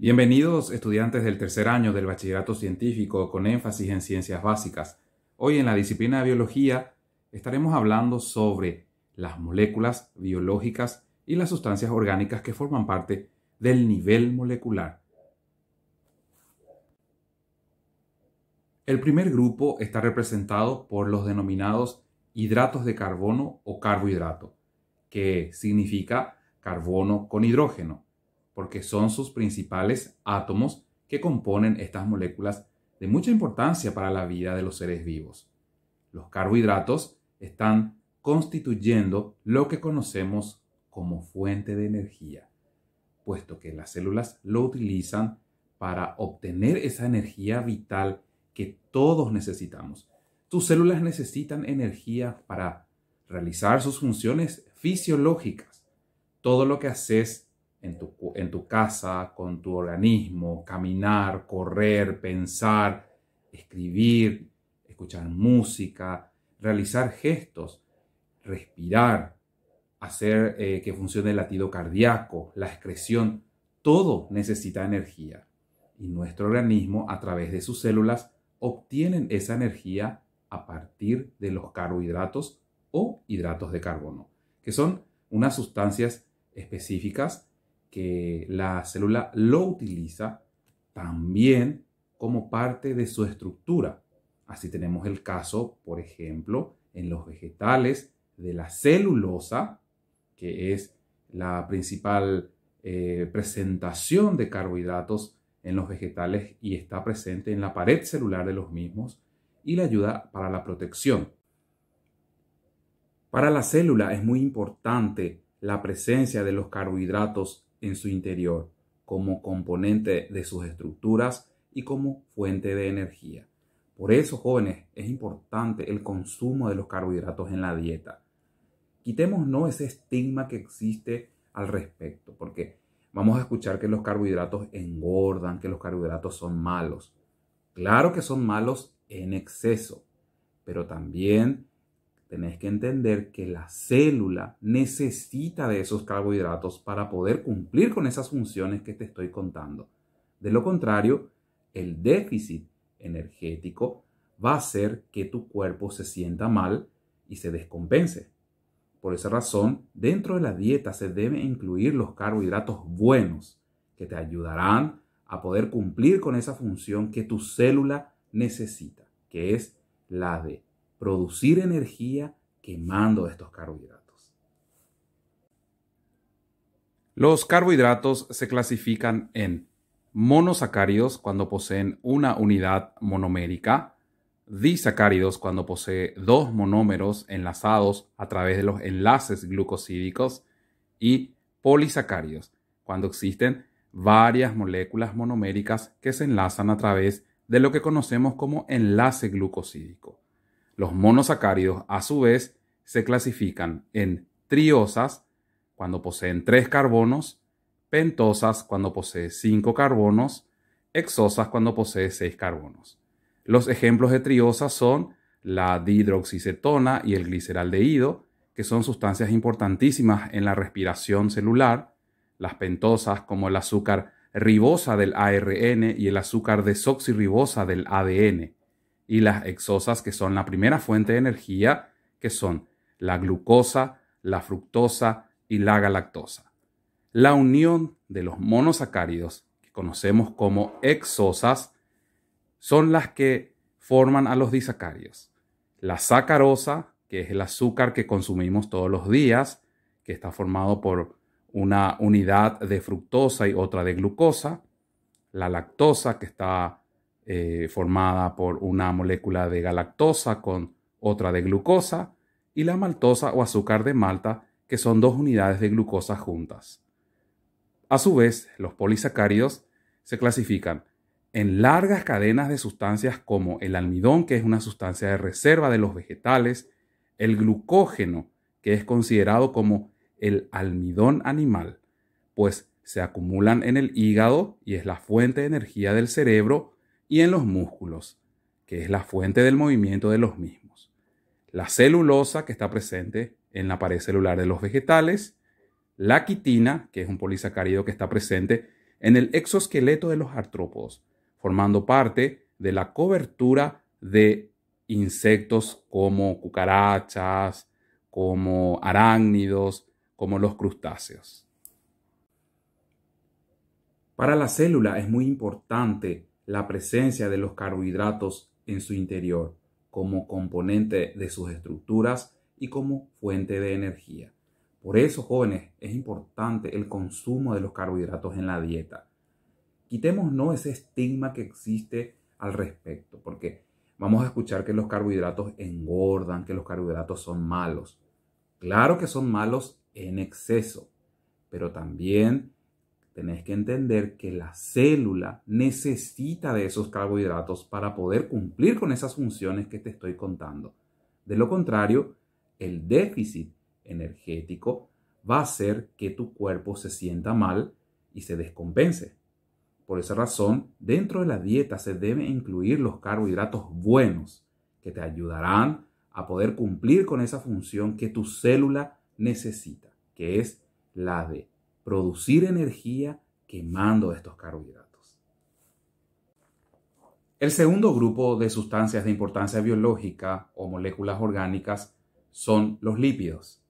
Bienvenidos estudiantes del tercer año del bachillerato científico con énfasis en ciencias básicas. Hoy en la disciplina de biología estaremos hablando sobre las moléculas biológicas y las sustancias orgánicas que forman parte del nivel molecular. El primer grupo está representado por los denominados hidratos de carbono o carbohidrato, que significa carbono con hidrógeno porque son sus principales átomos que componen estas moléculas de mucha importancia para la vida de los seres vivos. Los carbohidratos están constituyendo lo que conocemos como fuente de energía, puesto que las células lo utilizan para obtener esa energía vital que todos necesitamos. Tus células necesitan energía para realizar sus funciones fisiológicas. Todo lo que haces en tu, casa, con tu organismo, caminar, correr, pensar, escribir, escuchar música, realizar gestos, respirar, hacer eh, que funcione el latido cardíaco, la excreción, todo necesita energía. Y nuestro organismo, a través de sus células, obtienen esa energía a partir de los carbohidratos o hidratos de carbono, que son unas sustancias específicas que la célula lo utiliza también como parte de su estructura. Así tenemos el caso, por ejemplo, en los vegetales de la celulosa, que es la principal eh, presentación de carbohidratos en los vegetales y está presente en la pared celular de los mismos y le ayuda para la protección. Para la célula es muy importante la presencia de los carbohidratos en su interior como componente de sus estructuras y como fuente de energía. Por eso, jóvenes, es importante el consumo de los carbohidratos en la dieta. Quitemos no ese estigma que existe al respecto, porque vamos a escuchar que los carbohidratos engordan, que los carbohidratos son malos. Claro que son malos en exceso, pero también tenés que entender que la célula necesita de esos carbohidratos para poder cumplir con esas funciones que te estoy contando. De lo contrario, el déficit energético va a hacer que tu cuerpo se sienta mal y se descompense. Por esa razón, dentro de la dieta se deben incluir los carbohidratos buenos, que te ayudarán a poder cumplir con esa función que tu célula necesita, que es la de producir energía quemando estos carbohidratos. Los carbohidratos se clasifican en monosacáridos cuando poseen una unidad monomérica, disacáridos cuando posee dos monómeros enlazados a través de los enlaces glucosídicos y polisacáridos cuando existen varias moléculas monoméricas que se enlazan a través de lo que conocemos como enlace glucosídico. Los monosacáridos, a su vez, se clasifican en triosas, cuando poseen tres carbonos, pentosas, cuando posee cinco carbonos, exosas, cuando posee seis carbonos. Los ejemplos de triosas son la dihidroxicetona y el gliceraldehído, que son sustancias importantísimas en la respiración celular, las pentosas como el azúcar ribosa del ARN y el azúcar desoxirribosa del ADN y las exosas, que son la primera fuente de energía, que son la glucosa, la fructosa y la galactosa. La unión de los monosacáridos, que conocemos como exosas, son las que forman a los disacáridos. La sacarosa, que es el azúcar que consumimos todos los días, que está formado por una unidad de fructosa y otra de glucosa. La lactosa, que está eh, formada por una molécula de galactosa con otra de glucosa y la maltosa o azúcar de malta, que son dos unidades de glucosa juntas. A su vez, los polisacáridos se clasifican en largas cadenas de sustancias como el almidón, que es una sustancia de reserva de los vegetales, el glucógeno, que es considerado como el almidón animal, pues se acumulan en el hígado y es la fuente de energía del cerebro y en los músculos, que es la fuente del movimiento de los mismos. La celulosa, que está presente en la pared celular de los vegetales, la quitina, que es un polisacárido que está presente en el exoesqueleto de los artrópodos, formando parte de la cobertura de insectos como cucarachas, como arácnidos, como los crustáceos. Para la célula es muy importante la presencia de los carbohidratos en su interior como componente de sus estructuras y como fuente de energía. Por eso, jóvenes, es importante el consumo de los carbohidratos en la dieta. Quitemos no ese estigma que existe al respecto, porque vamos a escuchar que los carbohidratos engordan, que los carbohidratos son malos. Claro que son malos en exceso, pero también tenés que entender que la célula necesita de esos carbohidratos para poder cumplir con esas funciones que te estoy contando. De lo contrario, el déficit energético va a hacer que tu cuerpo se sienta mal y se descompense. Por esa razón, dentro de la dieta se deben incluir los carbohidratos buenos, que te ayudarán a poder cumplir con esa función que tu célula necesita, que es la de producir energía quemando estos carbohidratos. El segundo grupo de sustancias de importancia biológica o moléculas orgánicas son los lípidos.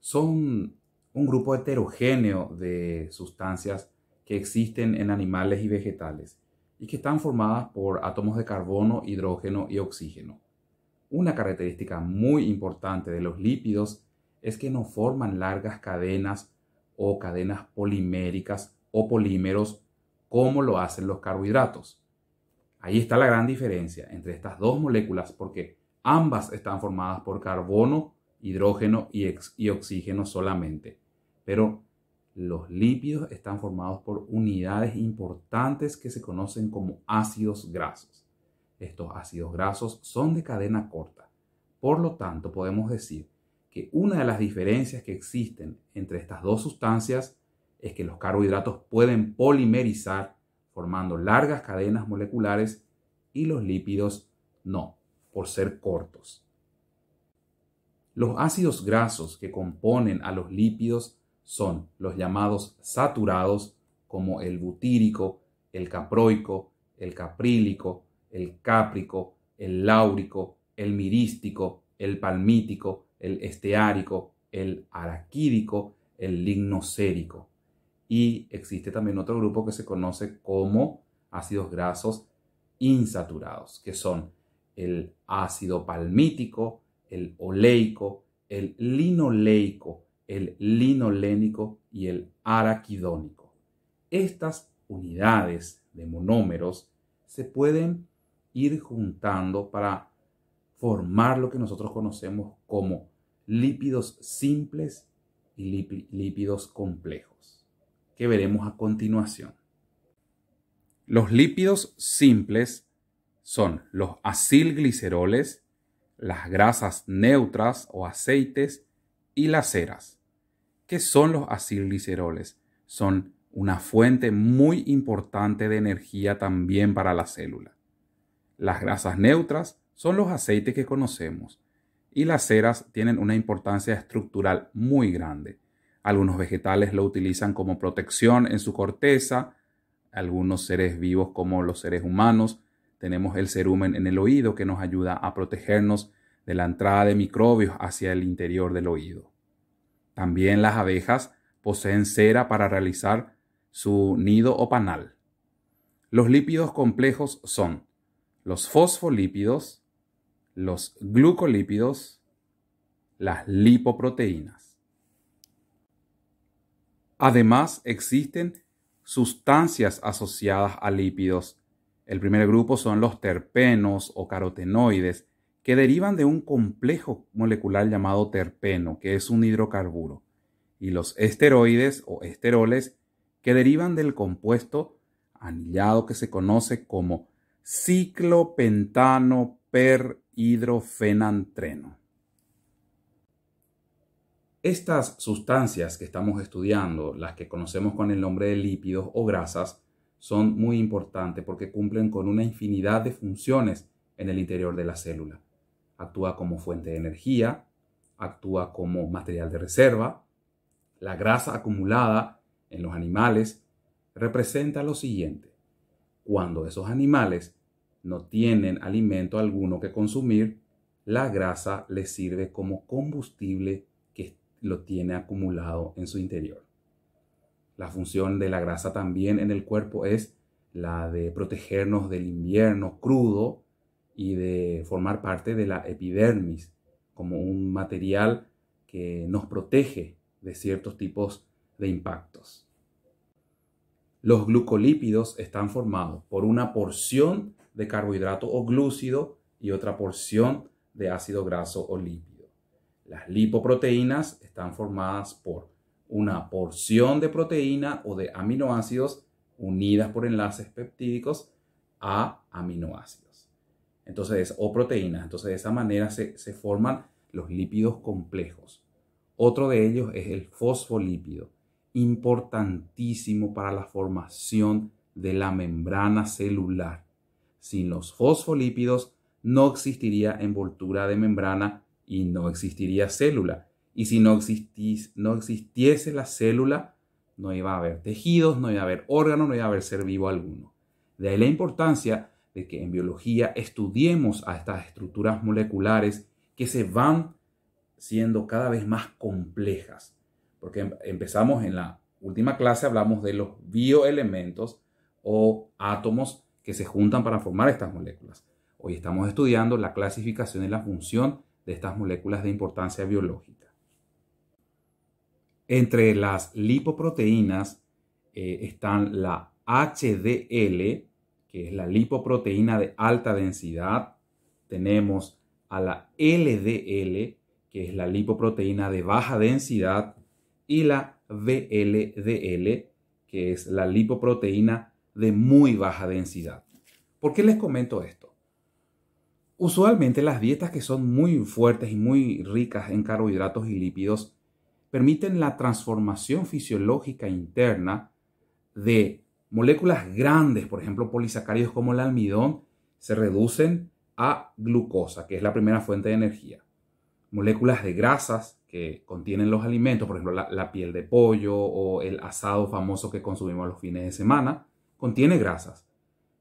Son un grupo heterogéneo de sustancias que existen en animales y vegetales y que están formadas por átomos de carbono, hidrógeno y oxígeno. Una característica muy importante de los lípidos es que no forman largas cadenas o cadenas poliméricas o polímeros como lo hacen los carbohidratos. Ahí está la gran diferencia entre estas dos moléculas porque ambas están formadas por carbono, hidrógeno y, y oxígeno solamente. Pero los lípidos están formados por unidades importantes que se conocen como ácidos grasos. Estos ácidos grasos son de cadena corta. Por lo tanto, podemos decir que una de las diferencias que existen entre estas dos sustancias es que los carbohidratos pueden polimerizar formando largas cadenas moleculares y los lípidos no, por ser cortos. Los ácidos grasos que componen a los lípidos son los llamados saturados como el butírico, el caproico, el caprílico, el cáprico, el láurico, el mirístico, el palmítico, el esteárico, el araquídico, el lignocérico. Y existe también otro grupo que se conoce como ácidos grasos insaturados, que son el ácido palmítico, el oleico, el linoleico, el linolénico y el araquidónico. Estas unidades de monómeros se pueden ir juntando para formar lo que nosotros conocemos como lípidos simples y lípidos complejos, que veremos a continuación. Los lípidos simples son los acilgliceroles, las grasas neutras o aceites y las ceras. ¿Qué son los acilgliceroles? Son una fuente muy importante de energía también para la célula. Las grasas neutras son los aceites que conocemos, y las ceras tienen una importancia estructural muy grande. Algunos vegetales lo utilizan como protección en su corteza, algunos seres vivos como los seres humanos. Tenemos el cerumen en el oído que nos ayuda a protegernos de la entrada de microbios hacia el interior del oído. También las abejas poseen cera para realizar su nido o panal. Los lípidos complejos son los fosfolípidos, los glucolípidos, las lipoproteínas. Además, existen sustancias asociadas a lípidos. El primer grupo son los terpenos o carotenoides, que derivan de un complejo molecular llamado terpeno, que es un hidrocarburo, y los esteroides o esteroles, que derivan del compuesto anillado que se conoce como ciclopentano per hidrofenantreno. Estas sustancias que estamos estudiando, las que conocemos con el nombre de lípidos o grasas, son muy importantes porque cumplen con una infinidad de funciones en el interior de la célula. Actúa como fuente de energía, actúa como material de reserva. La grasa acumulada en los animales representa lo siguiente. Cuando esos animales no tienen alimento alguno que consumir, la grasa les sirve como combustible que lo tiene acumulado en su interior. La función de la grasa también en el cuerpo es la de protegernos del invierno crudo y de formar parte de la epidermis como un material que nos protege de ciertos tipos de impactos. Los glucolípidos están formados por una porción de carbohidrato o glúcido y otra porción de ácido graso o lípido. Las lipoproteínas están formadas por una porción de proteína o de aminoácidos unidas por enlaces peptídicos a aminoácidos. Entonces, o proteínas. Entonces, de esa manera se forman los lípidos complejos. Otro de ellos es el fosfolípido, importantísimo para la formación de la membrana celular. Sin los fosfolípidos no existiría envoltura de membrana y no existiría célula. Y si no, existiese la célula, no iba a haber tejidos, no iba a haber órganos, no iba a haber ser vivo alguno. De ahí la importancia de que en biología estudiemos a estas estructuras moleculares que se van siendo cada vez más complejas. Porque em-, empezamos en la última clase, hablamos de los bioelementos o átomos que se juntan para formar estas moléculas. Hoy estamos estudiando la clasificación y la función de estas moléculas de importancia biológica. Entre las lipoproteínas eh, están la HDL, que es la lipoproteína de alta densidad. Tenemos a la LDL, que es la lipoproteína de baja densidad. Y la VLDL, que es la lipoproteína de muy baja densidad. ¿Por qué les comento esto? Usualmente las dietas que son muy fuertes y muy ricas en carbohidratos y lípidos permiten la transformación fisiológica interna de moléculas grandes, por ejemplo polisacáridos como el almidón, se reducen a glucosa, que es la primera fuente de energía. Moléculas de grasas que contienen los alimentos, por ejemplo la, piel de pollo o el asado famoso que consumimos los fines de semana, contiene grasas.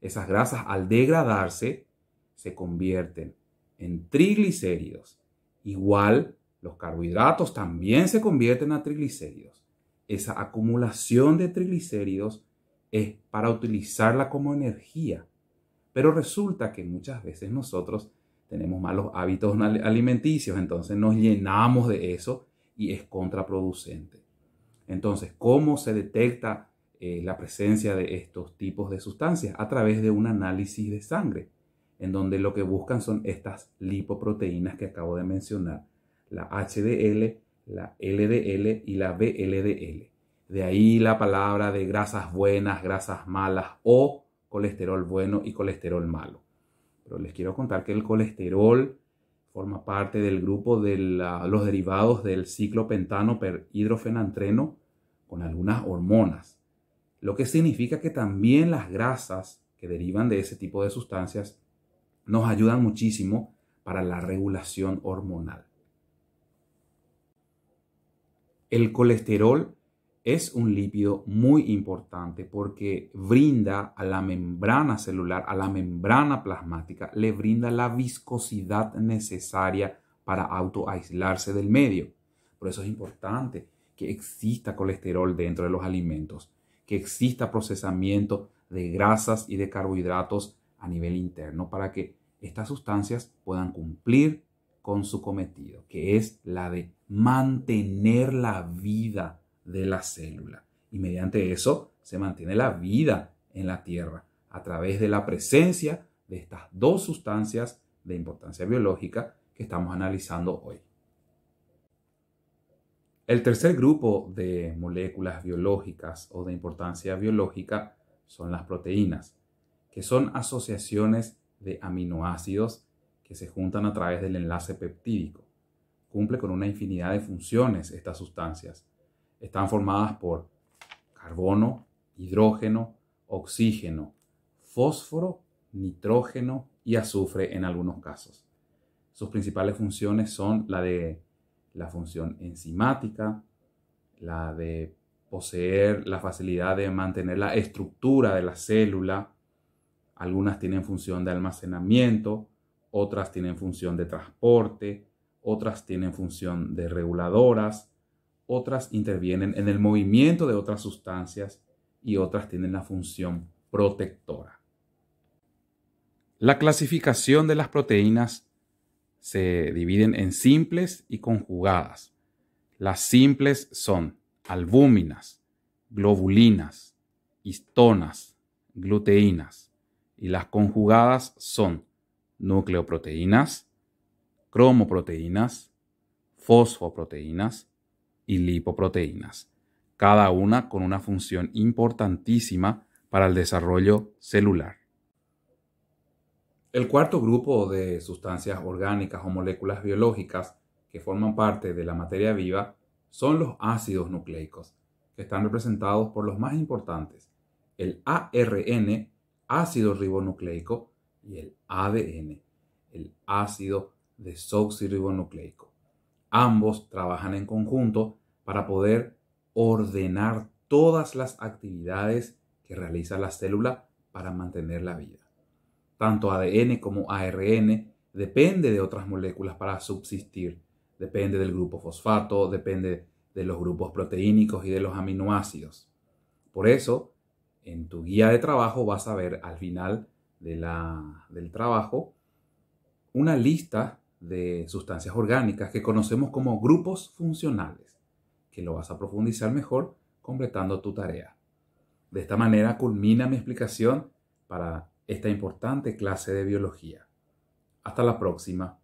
Esas grasas al degradarse se convierten en triglicéridos. Igual, los carbohidratos también se convierten a triglicéridos. Esa acumulación de triglicéridos es para utilizarla como energía. Pero resulta que muchas veces nosotros tenemos malos hábitos alimenticios, entonces nos llenamos de eso y es contraproducente. Entonces, ¿cómo se detecta eh, la presencia de estos tipos de sustancias a través de un análisis de sangre, en donde lo que buscan son estas lipoproteínas que acabo de mencionar, la HDL, la LDL y la BLDL. De ahí la palabra de grasas buenas, grasas malas o colesterol bueno y colesterol malo. Pero les quiero contar que el colesterol forma parte del grupo de los derivados del ciclopentano hidrofenantreno con algunas hormonas lo que significa que también las grasas que derivan de ese tipo de sustancias nos ayudan muchísimo para la regulación hormonal. El colesterol es un lípido muy importante porque brinda a la membrana celular, a la membrana plasmática, le brinda la viscosidad necesaria para autoaislarse del medio. Por eso es importante que exista colesterol dentro de los alimentos que exista procesamiento de grasas y de carbohidratos a nivel interno para que estas sustancias puedan cumplir con su cometido, que es la de mantener la vida de la célula. Y mediante eso se mantiene la vida en la Tierra a través de la presencia de estas dos sustancias de importancia biológica que estamos analizando hoy. El tercer grupo de moléculas biológicas o de importancia biológica son las proteínas, que son asociaciones de aminoácidos que se juntan a través del enlace peptídico. Cumple con una infinidad de funciones estas sustancias. Están formadas por carbono, hidrógeno, oxígeno, fósforo, nitrógeno y azufre en algunos casos. Sus principales funciones son la de la función enzimática, la de poseer la facilidad de mantener la estructura de la célula. Algunas tienen función de almacenamiento, otras tienen función de transporte, otras tienen función de reguladoras, otras intervienen en el movimiento de otras sustancias y otras tienen la función protectora. La clasificación de las proteínas se dividen en simples y conjugadas. Las simples son albúminas, globulinas, histonas, gluteínas y las conjugadas son nucleoproteínas, cromoproteínas, fosfoproteínas y lipoproteínas, cada una con una función importantísima para el desarrollo celular. El cuarto grupo de sustancias orgánicas o moléculas biológicas que forman parte de la materia viva son los ácidos nucleicos, que están representados por los más importantes, el ARN, ácido ribonucleico, y el ADN, el ácido desoxirribonucleico. Ambos trabajan en conjunto para poder ordenar todas las actividades que realiza la célula para mantener la vida. Tanto ADN como ARN depende de otras moléculas para subsistir. Depende del grupo fosfato, depende de los grupos proteínicos y de los aminoácidos. Por eso, en tu guía de trabajo vas a ver al final del trabajo una lista de sustancias orgánicas que conocemos como grupos funcionales, que lo vas a profundizar mejor completando tu tarea. De esta manera culmina mi explicación para esta importante clase de biología. Hasta la próxima.